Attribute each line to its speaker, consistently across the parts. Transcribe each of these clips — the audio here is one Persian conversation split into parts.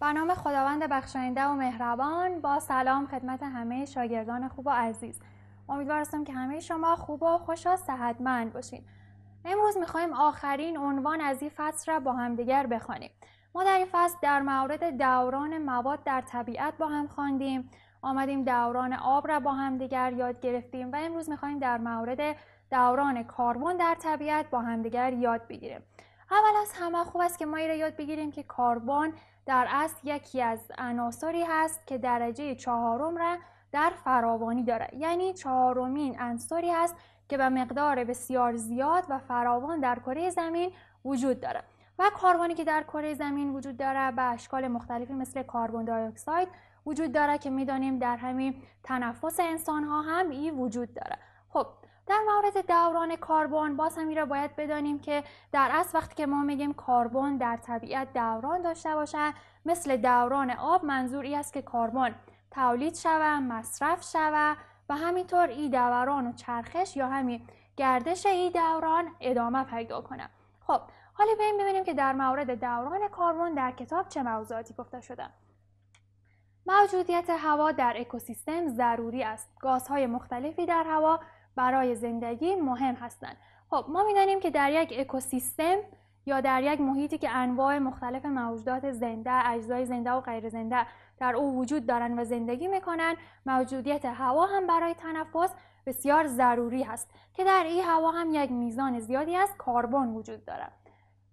Speaker 1: به نام خداوند بخشاینده و مهربان با سلام خدمت همه شاگردان خوب و عزیز امیدوار که همه شما خوب و خوش و صحتمند باشین امروز میخوایم آخرین عنوان از این فصل را با همدیگر بخوانیم ما در این فصل در مورد دوران مواد در طبیعت با هم خواندیم آمدیم دوران آب را با همدیگر یاد گرفتیم و امروز میخوایم در مورد دوران کاربن در طبیعت با همدیگر یاد بگیریم اول از همه خوب است که ما را یاد بگیریم که کاربن در اصل یکی از عناصری هست که درجه چهارم را در فراوانی داره یعنی چهارمین عنصری هست که به مقدار بسیار زیاد و فراوان در کره زمین وجود داره و کربنی که در کره زمین وجود داره به اشکال مختلفی مثل کاربون دی اکساید وجود داره که میدانیم در همین تنفس انسان ها هم ای وجود داره خب در مورد دوران کاربن باز هم را باید بدانیم که در اصل وقتی که ما میگیم کاربن در طبیعت دوران داشته باشه مثل دوران آب منظور ای است که کاربن تولید شوه، مصرف شوه و همینطور ای دوران و چرخش یا همین گردش ای دوران ادامه پیدا کنه خب حالا بیایم ببینیم که در مورد دوران کاربن در کتاب چه موضوعاتی گفته شده موجودیت هوا در اکوسیستم ضروری است گازهای مختلفی در هوا برای زندگی مهم هستند خب ما میدانیم که در یک اکوسیستم یا در یک محیطی که انواع مختلف موجودات زنده، اجزای زنده و غیر زنده در او وجود دارند و زندگی میکنن موجودیت هوا هم برای تنفس بسیار ضروری هست که در این هوا هم یک میزان زیادی از کربن وجود دارد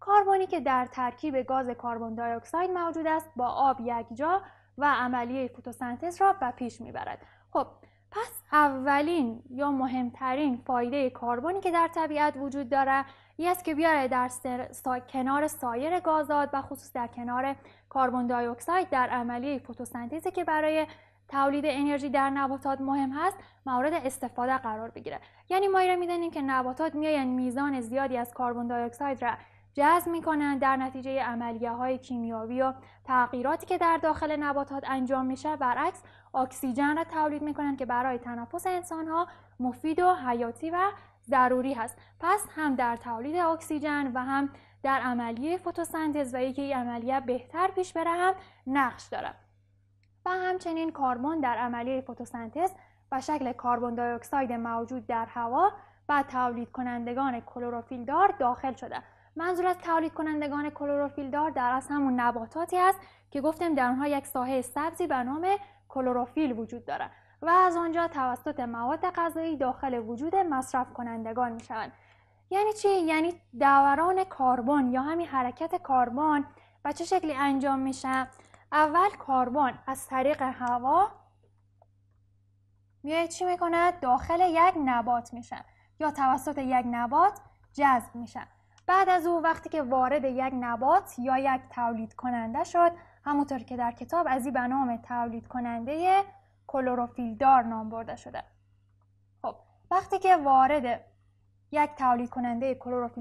Speaker 1: کاربونی که در ترکیب گاز کربن دایوکساید موجود است با آب یکجا و عملیه فتوسنتز را به پیش میبرد خب پس اولین یا مهمترین فایده کاربونی که در طبیعت وجود داره این است که بیاره در سر... کنار سایر گازات و خصوص در کنار کربن دی اکساید در عملی فتوسنتزی که برای تولید انرژی در نباتات مهم هست مورد استفاده قرار بگیره یعنی ما ایره میدانیم که نباتات میاین میزان زیادی از کربن دی اکساید را جذب میکنند در نتیجه عملیه های کیمیاوی و تغییراتی که در داخل نباتات انجام میشه برعکس اکسیژن را تولید میکنند که برای تنفس انسان ها مفید و حیاتی و ضروری هست پس هم در تولید اکسیژن و هم در عملیه فتوسنتز و یکی عملیه بهتر پیش بره هم نقش داره و همچنین کاربن در عملیه فتوسنتز و شکل کاربن دی موجود در هوا و تولید کنندگان کلروفیل دار داخل شده منظور از تولید کنندگان کلروفیل دار در از همون نباتاتی است که گفتم در آنها یک ساحه سبزی به نام کلروفیل وجود دارد و از آنجا توسط مواد غذایی داخل وجود مصرف کنندگان می شوند. یعنی چی؟ یعنی دوران کاربن یا همین حرکت کاربن به چه شکلی انجام میشه؟ اول کاربن از طریق هوا میای چی میکنه؟ داخل یک نبات میشه یا توسط یک نبات جذب میشه بعد از او وقتی که وارد یک نبات یا یک تولید کننده شد همونطور که در کتاب از این به نام تولید کننده دار نام برده شده خب وقتی که وارد یک تولید کننده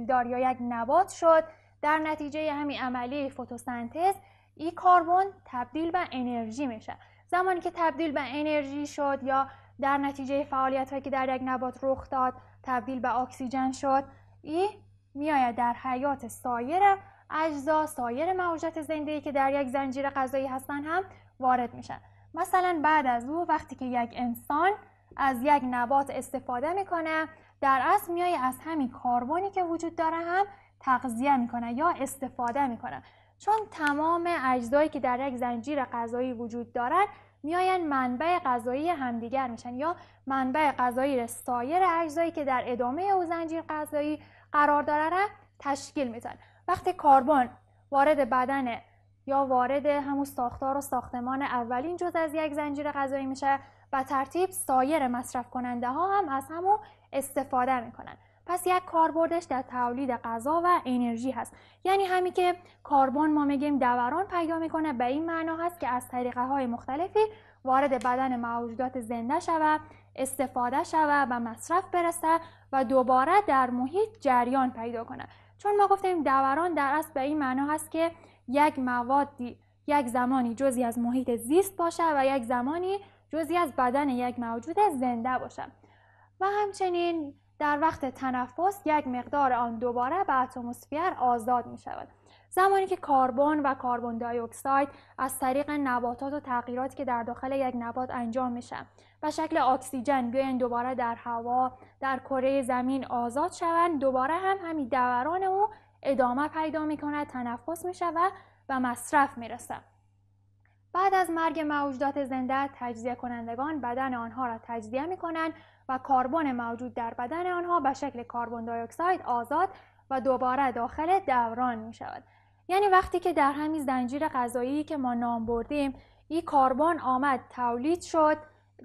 Speaker 1: دار یا یک نبات شد در نتیجه همین عملی فتوسنتز این کربن تبدیل به انرژی میشه زمانی که تبدیل به انرژی شد یا در نتیجه فعالیت هایی که در یک نبات رخ داد تبدیل به اکسیژن شد این میآید در حیات سایر اجزا سایر موجات زندگی که در یک زنجیره غذایی هستن هم وارد میشن مثلا بعد از او وقتی که یک انسان از یک نبات استفاده میکنه در اصل میای از همین کاربونی که وجود داره هم تغذیه میکنه یا استفاده میکنه چون تمام اجزایی که در یک زنجیر غذایی وجود دارن میاین منبع غذایی همدیگر میشن یا منبع غذایی سایر اجزایی که در ادامه او زنجیر غذایی قرار داره را تشکیل میدن وقتی کاربن وارد بدن یا وارد همون ساختار و ساختمان اولین جز از یک زنجیره غذایی میشه و ترتیب سایر مصرف کننده ها هم از همو استفاده میکنن پس یک کاربردش در تولید غذا و انرژی هست یعنی همین که کاربن ما میگیم دوران پیدا میکنه به این معنا هست که از طریقه های مختلفی وارد بدن موجودات زنده شود استفاده شود و مصرف برسه و دوباره در محیط جریان پیدا کنه چون ما گفتیم دوران در اصل به این معنا هست که یک موادی یک زمانی جزی از محیط زیست باشه و یک زمانی جزی از بدن یک موجود زنده باشه و همچنین در وقت تنفس یک مقدار آن دوباره به اتمسفر آزاد می شود زمانی که کاربن و کاربن دی از طریق نباتات و تغییراتی که در داخل یک نبات انجام میشه و شکل اکسیژن بیاین دوباره در هوا در کره زمین آزاد شوند دوباره هم همین دوران او ادامه پیدا میکنه تنفس میشه و و مصرف میرسه بعد از مرگ موجودات زنده تجزیه کنندگان بدن آنها را تجزیه میکنند و کاربن موجود در بدن آنها به شکل کاربن دی آزاد و دوباره داخل دوران می شود. یعنی وقتی که در همین زنجیر غذایی که ما نام بردیم این کاربن آمد تولید شد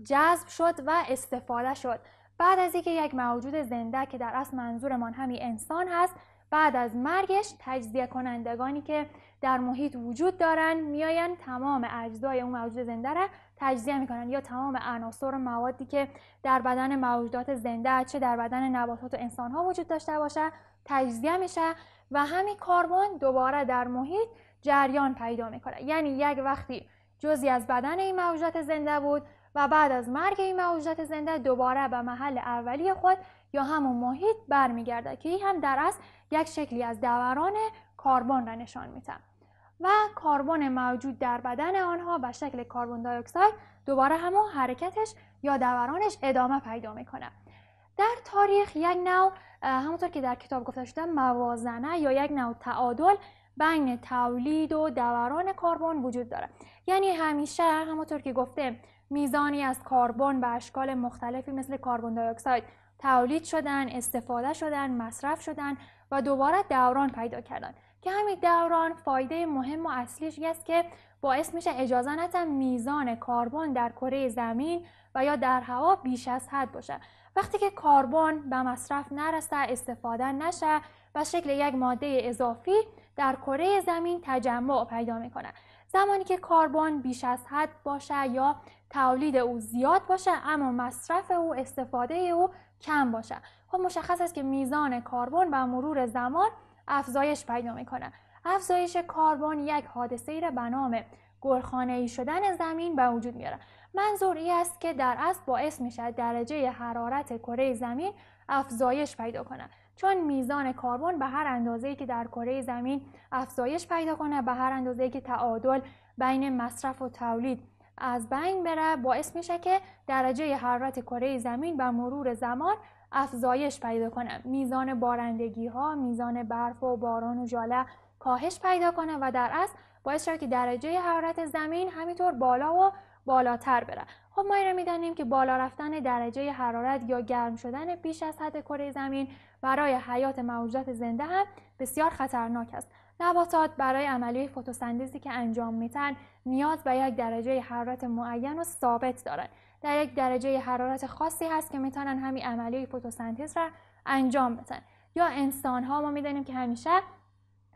Speaker 1: جذب شد و استفاده شد بعد از اینکه یک موجود زنده که در اصل منظورمان همین انسان هست بعد از مرگش تجزیه کنندگانی که در محیط وجود دارن میاین تمام اجزای اون موجود زنده را تجزیه میکنن یا تمام عناصر و موادی که در بدن موجودات زنده چه در بدن نباتات و انسان ها وجود داشته باشه تجزیه میشه و همین کربن دوباره در محیط جریان پیدا میکنه یعنی یک وقتی جزی از بدن این موجودات زنده بود و بعد از مرگ این موجودات زنده دوباره به محل اولی خود یا همون محیط برمیگرده که این هم در اصل یک شکلی از دوران کربن را نشان میده و کربن موجود در بدن آنها به شکل کاربن دی اکساید دوباره همون حرکتش یا دورانش ادامه پیدا میکنه در تاریخ یک نوع همونطور که در کتاب گفته شده موازنه یا یک نوع تعادل بین تولید و دوران کربن وجود داره یعنی همیشه همونطور که گفته میزانی از کربن به اشکال مختلفی مثل کاربن دی اکساید تولید شدن، استفاده شدن، مصرف شدن و دوباره دوران پیدا کردن که همین دوران فایده مهم و اصلیش است که باعث میشه اجازه میزان کربن در کره زمین و یا در هوا بیش از حد باشه وقتی که کربن به مصرف نرسه استفاده نشه و شکل یک ماده اضافی در کره زمین تجمع پیدا میکنه زمانی که کربن بیش از حد باشه یا تولید او زیاد باشه اما مصرف او استفاده او کم باشه خب مشخص است که میزان کربن به مرور زمان افزایش پیدا میکنه افزایش کاربن یک حادثه ای را به نام گلخانه ای شدن زمین به وجود میاره منظور ای است که در اصل باعث میشه درجه حرارت کره زمین افزایش پیدا کنه چون میزان کاربن به هر اندازه‌ای که در کره زمین افزایش پیدا کنه به هر اندازه‌ای که تعادل بین مصرف و تولید از بین بره باعث میشه که درجه حرارت کره زمین به مرور زمان افزایش پیدا کنه میزان بارندگی ها میزان برف و باران و جاله کاهش پیدا کنه و در اصل باعث شد که درجه حرارت زمین همینطور بالا و بالاتر بره خب ما رو میدانیم که بالا رفتن درجه حرارت یا گرم شدن بیش از حد کره زمین برای حیات موجودات زنده هم بسیار خطرناک است نباتات برای عملیه فتوسنتزی که انجام میتن نیاز به یک درجه حرارت معین و ثابت دارن در یک درجه حرارت خاصی هست که میتونن همین عملیه فتوسنتز را انجام بدن یا انسان ها ما میدانیم که همیشه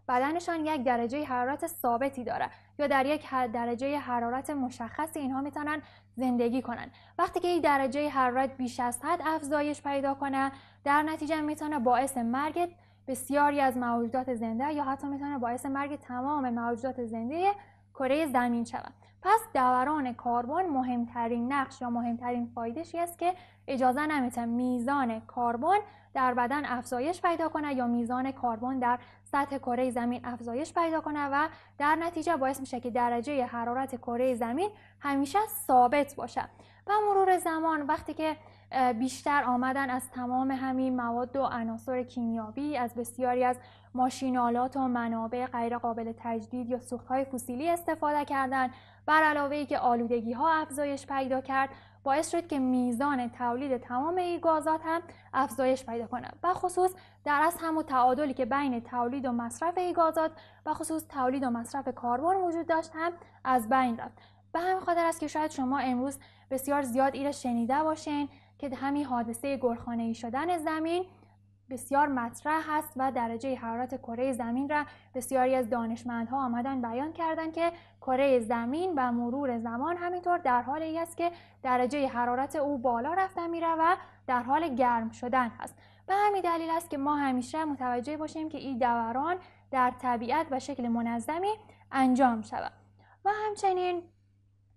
Speaker 1: بدنشان یک درجه حرارت ثابتی داره یا در یک درجه حرارت مشخصی اینها میتونن زندگی کنن وقتی که این درجه حرارت بیش از حد افزایش پیدا کنه در نتیجه میتونه باعث مرگ بسیاری از موجودات زنده یا حتی میتونه باعث مرگ تمام موجودات زنده کره زمین شود پس دوران کاربن مهمترین نقش یا مهمترین فایدهشی است که اجازه نمیده میزان کربن در بدن افزایش پیدا کنه یا میزان کربن در سطح کره زمین افزایش پیدا کنه و در نتیجه باعث میشه که درجه حرارت کره زمین همیشه ثابت باشه و مرور زمان وقتی که بیشتر آمدن از تمام همین مواد و عناصر کیمیابی از بسیاری از ماشینالات و منابع غیرقابل تجدید یا سوختهای فسیلی استفاده کردن بر علاوه ای که آلودگی ها افزایش پیدا کرد باعث شد که میزان تولید تمام این گازات هم افزایش پیدا کنه و خصوص در از هم تعادلی که بین تولید و مصرف این گازات و خصوص تولید و مصرف کاربن وجود داشت هم از بین رفت به همین خاطر است که شاید شما امروز بسیار زیاد ایره شنیده باشین که همین حادثه گرخانهی شدن زمین بسیار مطرح هست و درجه حرارت کره زمین را بسیاری از دانشمندها آمدن بیان کردن که کره زمین و مرور زمان همینطور در ای است که درجه حرارت او بالا رفته میره و در حال گرم شدن هست به همین دلیل است که ما همیشه متوجه باشیم که این دوران در طبیعت و شکل منظمی انجام شود و همچنین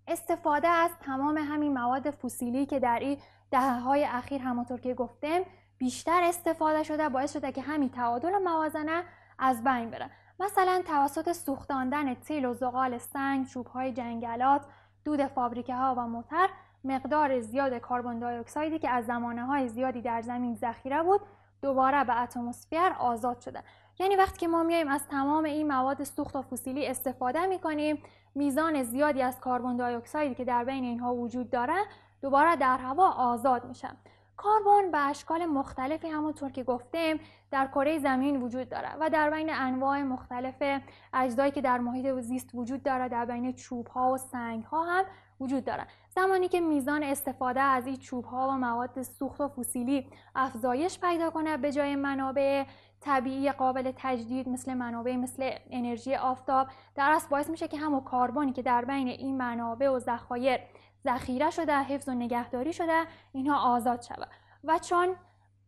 Speaker 1: استفاده از تمام همین مواد فسیلی که در این دهه های اخیر همانطور که گفتم بیشتر استفاده شده باعث شده که همین تعادل و موازنه از بین بره مثلا توسط سوختاندن تیل و زغال سنگ چوب های جنگلات دود فابریکه ها و موتر مقدار زیاد کاربون دی اکسایدی که از زمانه های زیادی در زمین ذخیره بود دوباره به اتمسفر آزاد شده یعنی وقتی که ما میایم از تمام این مواد سوخت و فسیلی استفاده میکنیم میزان زیادی از کاربون دی اکسایدی که در بین اینها وجود داره دوباره در هوا آزاد میشه کاربن به اشکال مختلفی همونطور که گفتیم در کره زمین وجود داره و در بین انواع مختلف اجزایی که در محیط زیست وجود داره در بین چوب ها و سنگ ها هم وجود دارند زمانی که میزان استفاده از این چوب ها و مواد سوخت و فسیلی افزایش پیدا کنه به جای منابع طبیعی قابل تجدید مثل منابع مثل انرژی آفتاب در اصل باعث میشه که همون کربنی که در بین این منابع و ذخایر ذخیره شده حفظ و نگهداری شده اینها آزاد شود و چون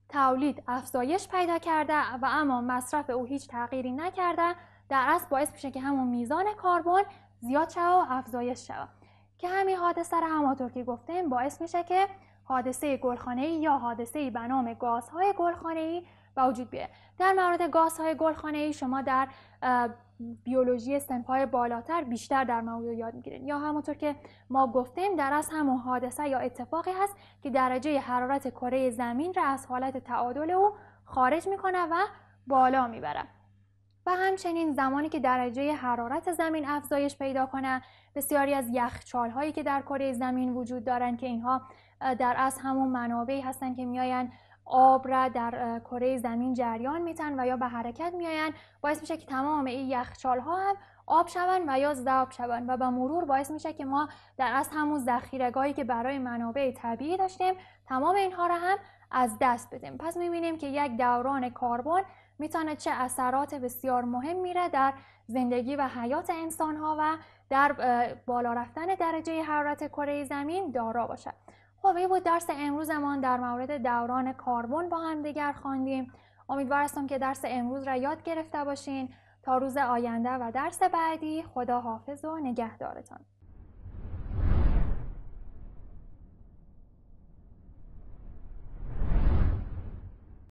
Speaker 1: تولید افزایش پیدا کرده و اما مصرف او هیچ تغییری نکرده در اصل باعث میشه که همون میزان کربن زیاد شود و افزایش شود که همین حادثه را همانطور که گفتیم باعث میشه که حادثه گلخانه ای یا حادثه ای به نام گازهای گلخانه ای وجود بیه در مورد گازهای گلخانه ای شما در بیولوژی های بالاتر بیشتر در موضوع یاد میگیرین یا همونطور که ما گفتیم در از همون حادثه یا اتفاقی هست که درجه حرارت کره زمین را از حالت تعادل او خارج میکنه و بالا میبره و همچنین زمانی که درجه حرارت زمین افزایش پیدا کنه بسیاری از یخچال هایی که در کره زمین وجود دارن که اینها در از همون منابعی هستن که میاین آب را در کره زمین جریان میتن و یا به حرکت میاین باعث میشه که تمام این یخچال ها هم آب شوند و یا ذوب شوند و به مرور باعث میشه که ما در از همون ذخیرهگاهی که برای منابع طبیعی داشتیم تمام اینها را هم از دست بدیم پس میبینیم که یک دوران کاربن میتونه چه اثرات بسیار مهم میره در زندگی و حیات انسان ها و در بالا رفتن درجه حرارت کره زمین دارا باشد خب این بود درس امروزمان در مورد دوران کاربن با هم دیگر خواندیم امیدوار هستم که درس امروز را یاد گرفته باشین تا روز آینده و درس بعدی خدا حافظ و نگهدارتان